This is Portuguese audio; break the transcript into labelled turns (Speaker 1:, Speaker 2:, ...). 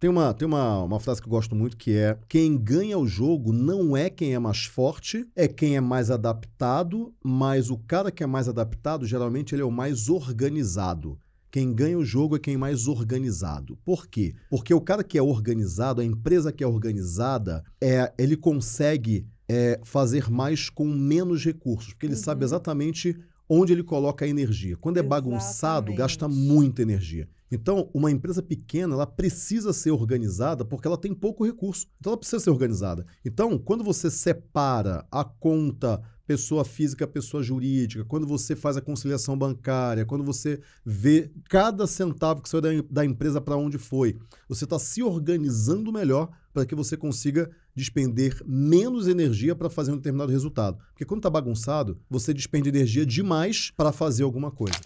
Speaker 1: Tem uma, tem uma, uma frase que eu gosto muito que é: quem ganha o jogo não é quem é mais forte, é quem é mais adaptado, mas o cara que é mais adaptado, geralmente, ele é o mais organizado. Quem ganha o jogo é quem é mais organizado. Por quê? Porque o cara que é organizado, a empresa que é organizada, é, ele consegue é, fazer mais com menos recursos, porque ele uhum. sabe exatamente onde ele coloca a energia. Quando é exatamente. bagunçado, gasta muita energia. Então, uma empresa pequena, ela precisa ser organizada porque ela tem pouco recurso. Então, ela precisa ser organizada. Então, quando você separa a conta pessoa física, pessoa jurídica, quando você faz a conciliação bancária, quando você vê cada centavo que saiu da, da empresa para onde foi, você está se organizando melhor para que você consiga despender menos energia para fazer um determinado resultado. Porque quando está bagunçado, você despende energia demais para fazer alguma coisa.